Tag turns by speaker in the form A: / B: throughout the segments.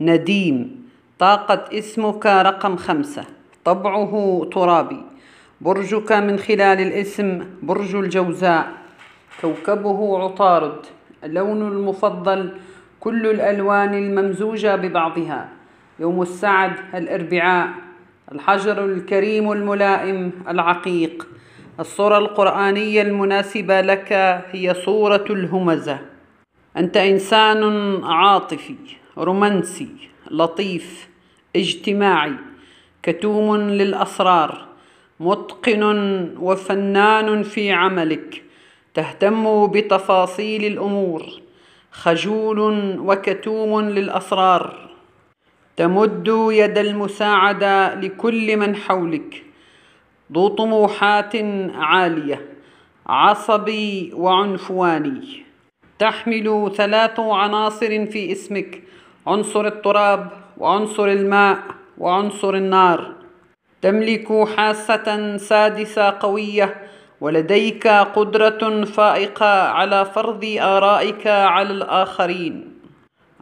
A: نديم طاقة اسمك رقم خمسة طبعه ترابي برجك من خلال الاسم برج الجوزاء كوكبه عطارد لون المفضل كل الألوان الممزوجة ببعضها يوم السعد الأربعاء الحجر الكريم الملائم العقيق الصورة القرآنية المناسبة لك هي صورة الهمزة أنت إنسان عاطفي رومانسي لطيف اجتماعي كتوم للاسرار متقن وفنان في عملك تهتم بتفاصيل الامور خجول وكتوم للاسرار تمد يد المساعده لكل من حولك ذو طموحات عاليه عصبي وعنفواني تحمل ثلاث عناصر في اسمك عنصر التراب وعنصر الماء وعنصر النار تملك حاسة سادسة قوية ولديك قدرة فائقة على فرض آرائك على الآخرين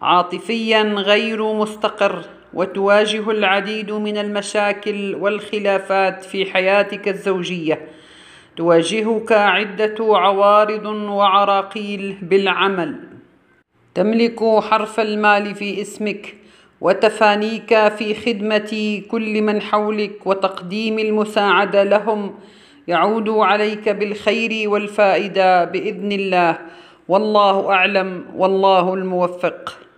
A: عاطفيا غير مستقر وتواجه العديد من المشاكل والخلافات في حياتك الزوجية تواجهك عدة عوارض وعراقيل بالعمل تملك حرف المال في اسمك وتفانيك في خدمة كل من حولك وتقديم المساعدة لهم يعود عليك بالخير والفائدة بإذن الله والله أعلم والله الموفق